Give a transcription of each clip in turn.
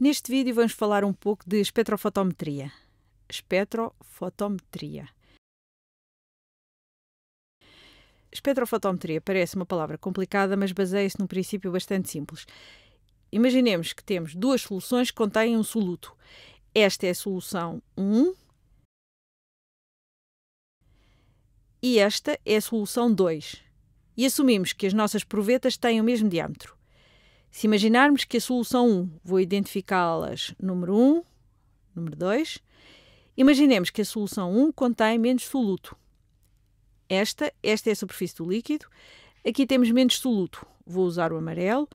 Neste vídeo vamos falar um pouco de espectrofotometria. Espectrofotometria. Espectrofotometria parece uma palavra complicada, mas baseia-se num princípio bastante simples. Imaginemos que temos duas soluções que contêm um soluto. Esta é a solução 1 e esta é a solução 2. E assumimos que as nossas provetas têm o mesmo diâmetro. Se imaginarmos que a solução 1, vou identificá-las número 1, número 2, imaginemos que a solução 1 contém menos soluto. Esta, esta é a superfície do líquido. Aqui temos menos soluto. Vou usar o amarelo.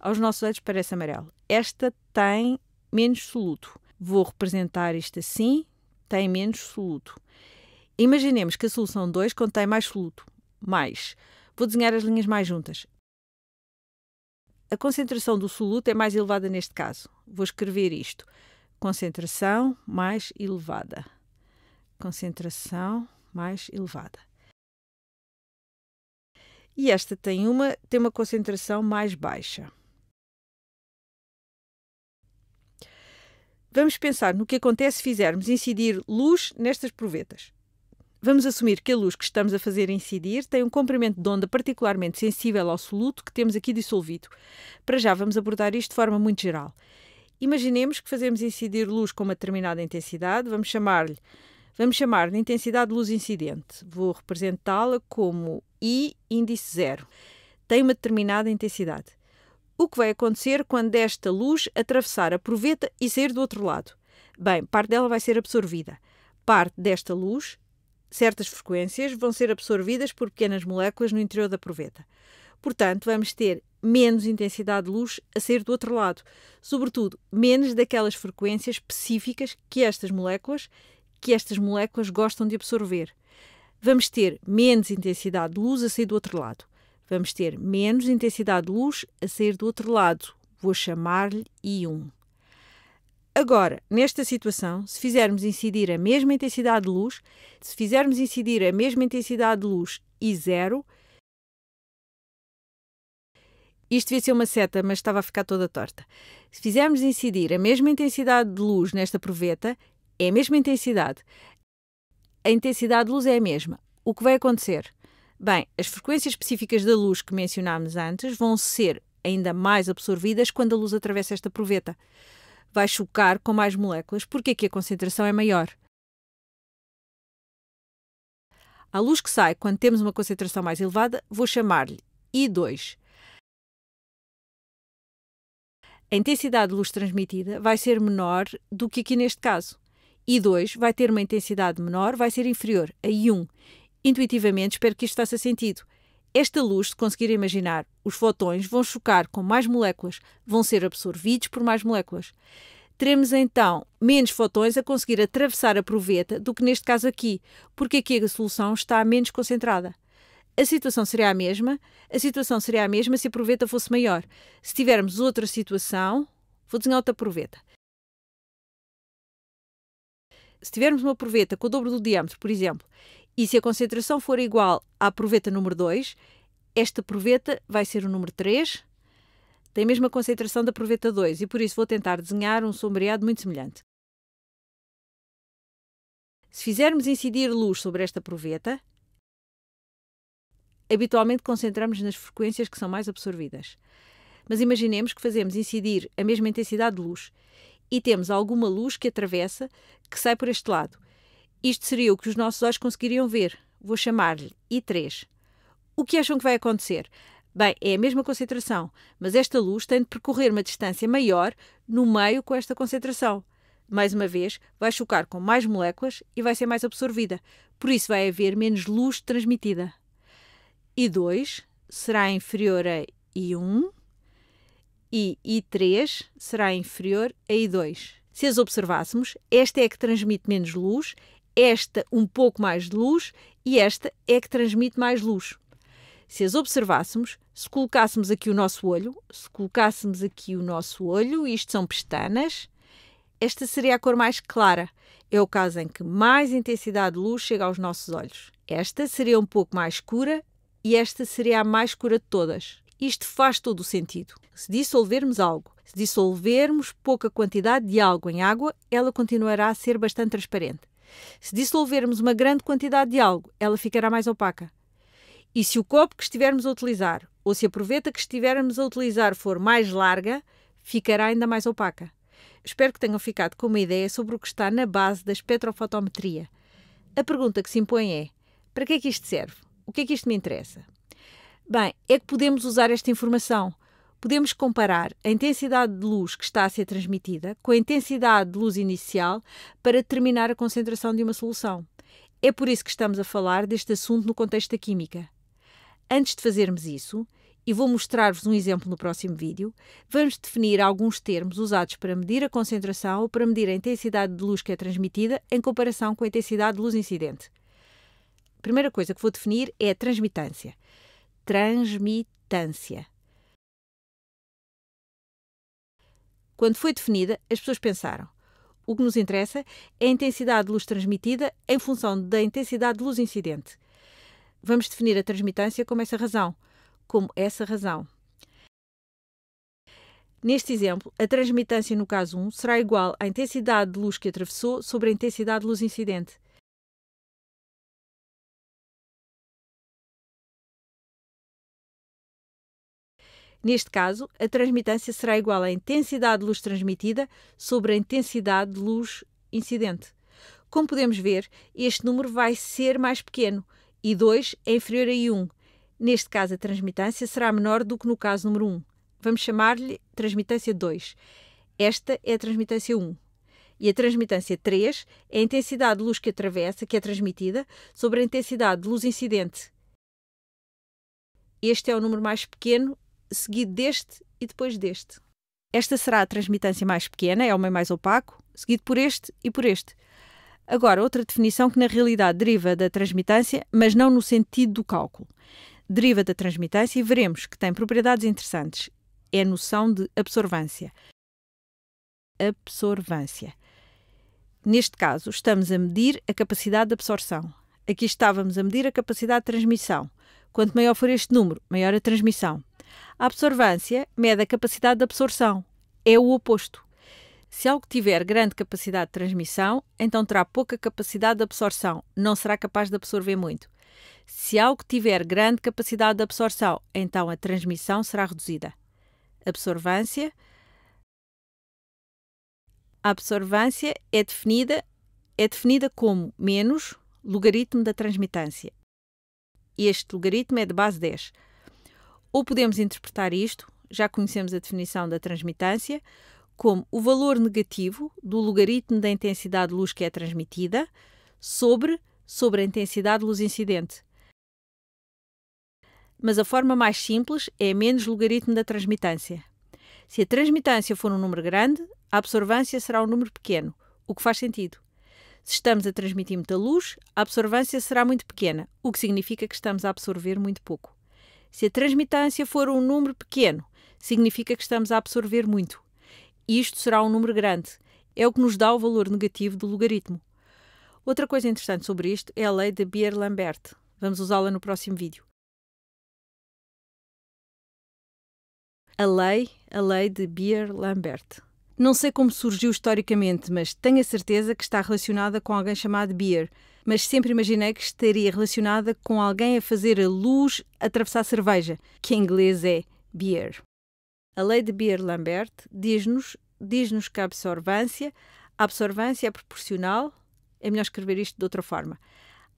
Aos nossos olhos parece amarelo. Esta tem menos soluto. Vou representar isto assim. Tem menos soluto. Imaginemos que a solução 2 contém mais soluto. Mais. Vou desenhar as linhas mais juntas. A concentração do soluto é mais elevada neste caso. Vou escrever isto. Concentração mais elevada. Concentração mais elevada. E esta tem uma, tem uma concentração mais baixa. Vamos pensar no que acontece se fizermos incidir luz nestas provetas. Vamos assumir que a luz que estamos a fazer incidir tem um comprimento de onda particularmente sensível ao soluto que temos aqui dissolvido. Para já vamos abordar isto de forma muito geral. Imaginemos que fazemos incidir luz com uma determinada intensidade, vamos chamar-lhe vamos chamar de intensidade de luz incidente. Vou representá-la como I índice zero. Tem uma determinada intensidade. O que vai acontecer quando esta luz atravessar a proveta e sair do outro lado? Bem, parte dela vai ser absorvida. Parte desta luz certas frequências vão ser absorvidas por pequenas moléculas no interior da proveta. Portanto, vamos ter menos intensidade de luz a sair do outro lado, sobretudo menos daquelas frequências específicas que estas moléculas que estas moléculas gostam de absorver. Vamos ter menos intensidade de luz a sair do outro lado. Vamos ter menos intensidade de luz a sair do outro lado. Vou chamar-lhe I1. Agora, nesta situação, se fizermos incidir a mesma intensidade de luz, se fizermos incidir a mesma intensidade de luz e zero, isto devia ser uma seta, mas estava a ficar toda torta. Se fizermos incidir a mesma intensidade de luz nesta proveta, é a mesma intensidade. A intensidade de luz é a mesma. O que vai acontecer? Bem, as frequências específicas da luz que mencionámos antes vão ser ainda mais absorvidas quando a luz atravessa esta proveta vai chocar com mais moléculas, porque aqui a concentração é maior. A luz que sai quando temos uma concentração mais elevada, vou chamar-lhe I2. A intensidade de luz transmitida vai ser menor do que aqui neste caso. I2 vai ter uma intensidade menor, vai ser inferior a I1. Intuitivamente, espero que isto faça sentido. Esta luz, se conseguir imaginar, os fotões vão chocar com mais moléculas, vão ser absorvidos por mais moléculas. Teremos então menos fotões a conseguir atravessar a proveta do que neste caso aqui, porque aqui a solução está menos concentrada. A situação seria a mesma, a situação seria a mesma se a proveta fosse maior. Se tivermos outra situação, vou desenhar outra proveta. Se tivermos uma proveta com o dobro do diâmetro, por exemplo, e se a concentração for igual à proveta número 2, esta proveta vai ser o número 3, tem a mesma concentração da proveta 2 e por isso vou tentar desenhar um sombreado muito semelhante. Se fizermos incidir luz sobre esta proveta, habitualmente concentramos nas frequências que são mais absorvidas. Mas imaginemos que fazemos incidir a mesma intensidade de luz e temos alguma luz que atravessa, que sai por este lado isto seria o que os nossos olhos conseguiriam ver. Vou chamar-lhe I3. O que acham que vai acontecer? Bem, é a mesma concentração, mas esta luz tem de percorrer uma distância maior no meio com esta concentração. Mais uma vez, vai chocar com mais moléculas e vai ser mais absorvida. Por isso, vai haver menos luz transmitida. I2 será inferior a I1 e I3 será inferior a I2. Se as observássemos, esta é a que transmite menos luz, esta um pouco mais de luz e esta é que transmite mais luz. Se as observássemos, se colocássemos aqui o nosso olho, se colocássemos aqui o nosso olho, isto são pestanas, esta seria a cor mais clara. É o caso em que mais intensidade de luz chega aos nossos olhos. Esta seria um pouco mais escura e esta seria a mais escura de todas. Isto faz todo o sentido. Se dissolvermos algo, se dissolvermos pouca quantidade de algo em água, ela continuará a ser bastante transparente. Se dissolvermos uma grande quantidade de algo, ela ficará mais opaca. E se o copo que estivermos a utilizar ou se a proveta que estivermos a utilizar for mais larga, ficará ainda mais opaca. Espero que tenham ficado com uma ideia sobre o que está na base da espectrofotometria. A pergunta que se impõe é: para que é que isto serve? O que é que isto me interessa? Bem, é que podemos usar esta informação podemos comparar a intensidade de luz que está a ser transmitida com a intensidade de luz inicial para determinar a concentração de uma solução. É por isso que estamos a falar deste assunto no contexto da química. Antes de fazermos isso, e vou mostrar-vos um exemplo no próximo vídeo, vamos definir alguns termos usados para medir a concentração ou para medir a intensidade de luz que é transmitida em comparação com a intensidade de luz incidente. A primeira coisa que vou definir é a transmitância. Transmitância Quando foi definida, as pessoas pensaram: o que nos interessa é a intensidade de luz transmitida em função da intensidade de luz incidente. Vamos definir a transmitância como essa razão, como essa razão. Neste exemplo, a transmitância no caso 1 será igual à intensidade de luz que atravessou sobre a intensidade de luz incidente. Neste caso, a transmitância será igual à intensidade de luz transmitida sobre a intensidade de luz incidente. Como podemos ver, este número vai ser mais pequeno e 2 é inferior a I1. Neste caso, a transmitância será menor do que no caso número 1. Vamos chamar-lhe transmitância 2. Esta é a transmitância 1. E a transmitância 3 é a intensidade de luz que atravessa, que é transmitida, sobre a intensidade de luz incidente. Este é o número mais pequeno seguido deste e depois deste. Esta será a transmitância mais pequena, é o meio mais opaco, seguido por este e por este. Agora, outra definição que na realidade deriva da transmitância, mas não no sentido do cálculo. Deriva da transmitância e veremos que tem propriedades interessantes. É a noção de absorvância. Absorvância. Neste caso, estamos a medir a capacidade de absorção. Aqui estávamos a medir a capacidade de transmissão. Quanto maior for este número, maior a transmissão. A absorvância mede a capacidade de absorção. É o oposto. Se algo tiver grande capacidade de transmissão, então terá pouca capacidade de absorção, não será capaz de absorver muito. Se algo tiver grande capacidade de absorção, então a transmissão será reduzida. Absorvância. A absorvância é definida, é definida como menos logaritmo da transmitância. Este logaritmo é de base 10. Ou podemos interpretar isto, já conhecemos a definição da transmitância, como o valor negativo do logaritmo da intensidade de luz que é transmitida sobre, sobre a intensidade de luz incidente. Mas a forma mais simples é menos logaritmo da transmitância. Se a transmitância for um número grande, a absorvância será um número pequeno, o que faz sentido. Se estamos a transmitir muita luz, a absorvância será muito pequena, o que significa que estamos a absorver muito pouco. Se a transmitância for um número pequeno, significa que estamos a absorver muito. Isto será um número grande. É o que nos dá o valor negativo do logaritmo. Outra coisa interessante sobre isto é a lei de beer lambert Vamos usá-la no próximo vídeo. A lei, a lei de beer lambert Não sei como surgiu historicamente, mas tenho a certeza que está relacionada com alguém chamado Beer mas sempre imaginei que estaria relacionada com alguém a fazer a luz atravessar a cerveja, que em inglês é beer. A lei de Beer-Lambert diz-nos diz-nos que a absorvância, a absorvância é proporcional, é melhor escrever isto de outra forma.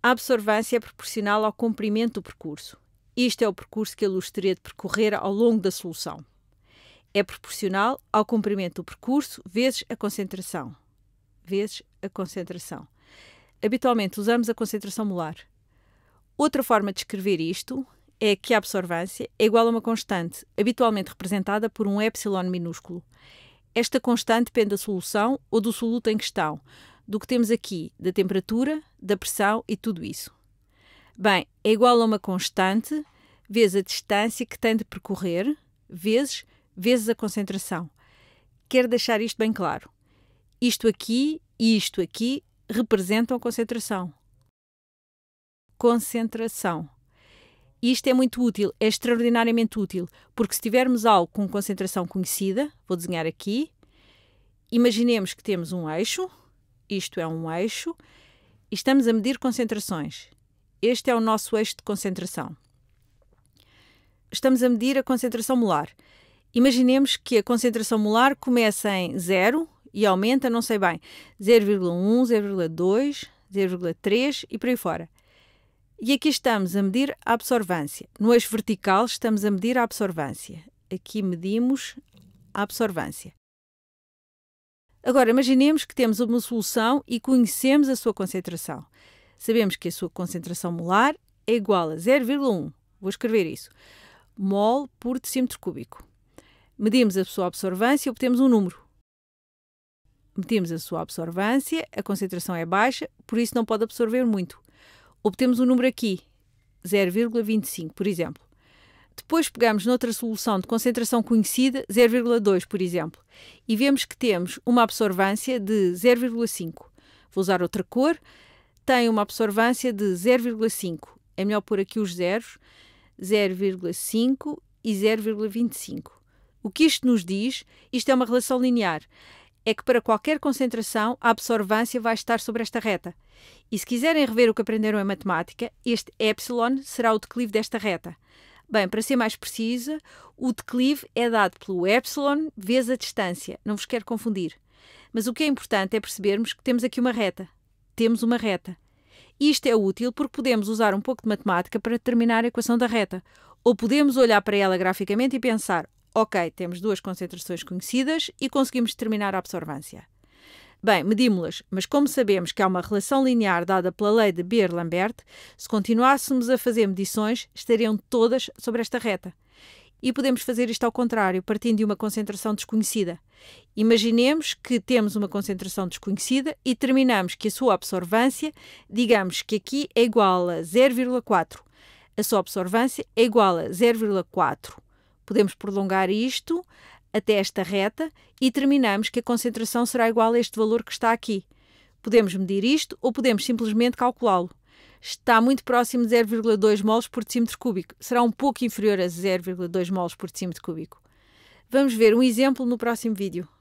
A absorvância é proporcional ao comprimento do percurso. Isto é o percurso que a luz teria de percorrer ao longo da solução. É proporcional ao comprimento do percurso vezes a concentração. Vezes a concentração habitualmente usamos a concentração molar. Outra forma de escrever isto é que a absorvância é igual a uma constante, habitualmente representada por um epsilon minúsculo. Esta constante depende da solução ou do soluto em questão, do que temos aqui, da temperatura, da pressão e tudo isso. Bem, é igual a uma constante vezes a distância que tem de percorrer, vezes, vezes a concentração. Quero deixar isto bem claro. Isto aqui e isto aqui representam concentração. Concentração. Isto é muito útil, é extraordinariamente útil, porque se tivermos algo com concentração conhecida, vou desenhar aqui, imaginemos que temos um eixo, isto é um eixo, e estamos a medir concentrações. Este é o nosso eixo de concentração. Estamos a medir a concentração molar. Imaginemos que a concentração molar começa em zero e aumenta, não sei bem, 0,1, 0,2, 0,3 e por aí fora. E aqui estamos a medir a absorvância. No eixo vertical estamos a medir a absorvância. Aqui medimos a absorvância. Agora, imaginemos que temos uma solução e conhecemos a sua concentração. Sabemos que a sua concentração molar é igual a 0,1. Vou escrever isso. Mol por decímetro cúbico. Medimos a sua absorvância e obtemos um número, metemos a sua absorvância, a concentração é baixa, por isso não pode absorver muito. Obtemos um número aqui, 0,25, por exemplo. Depois pegamos noutra solução de concentração conhecida, 0,2, por exemplo, e vemos que temos uma absorvância de 0,5. Vou usar outra cor, tem uma absorvância de 0,5. É melhor pôr aqui os zeros, 0,5 e 0,25. O que isto nos diz? Isto é uma relação linear é que para qualquer concentração a absorvância vai estar sobre esta reta. E se quiserem rever o que aprenderam em matemática, este epsilon será o declive desta reta. Bem, para ser mais precisa, o declive é dado pelo epsilon vezes a distância. Não vos quero confundir. Mas o que é importante é percebermos que temos aqui uma reta. Temos uma reta. Isto é útil porque podemos usar um pouco de matemática para determinar a equação da reta. Ou podemos olhar para ela graficamente e pensar: Ok, temos duas concentrações conhecidas e conseguimos determinar a absorvância. Bem, medimos-las, mas como sabemos que há uma relação linear dada pela lei de Beer-Lambert, se continuássemos a fazer medições, estariam todas sobre esta reta. E podemos fazer isto ao contrário, partindo de uma concentração desconhecida. Imaginemos que temos uma concentração desconhecida e determinamos que a sua absorvância, digamos que aqui é igual a 0,4. A sua absorvância é igual a 0,4 Podemos prolongar isto até esta reta e terminamos que a concentração será igual a este valor que está aqui. Podemos medir isto ou podemos simplesmente calculá-lo. Está muito próximo de 0,2 moles por decímetro cúbico. Será um pouco inferior a 0,2 moles por decímetro cúbico. Vamos ver um exemplo no próximo vídeo.